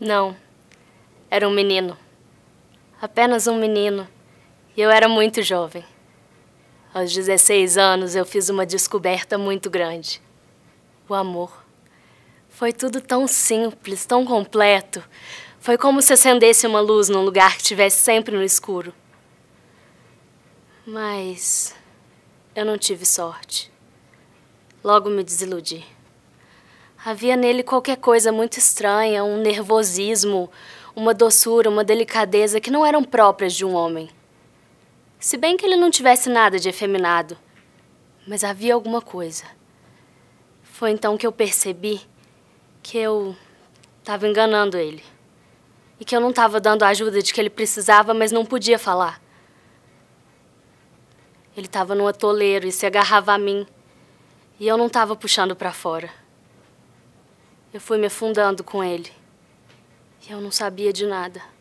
Não. Era um menino. Apenas um menino. E eu era muito jovem. Aos 16 anos eu fiz uma descoberta muito grande. O amor. Foi tudo tão simples, tão completo. Foi como se acendesse uma luz num lugar que estivesse sempre no escuro. Mas eu não tive sorte. Logo me desiludi. Havia nele qualquer coisa muito estranha, um nervosismo, uma doçura, uma delicadeza que não eram próprias de um homem. Se bem que ele não tivesse nada de efeminado, mas havia alguma coisa. Foi então que eu percebi que eu estava enganando ele e que eu não estava dando a ajuda de que ele precisava, mas não podia falar. Ele estava num atoleiro e se agarrava a mim, e eu não estava puxando para fora. Eu fui me afundando com ele. E eu não sabia de nada.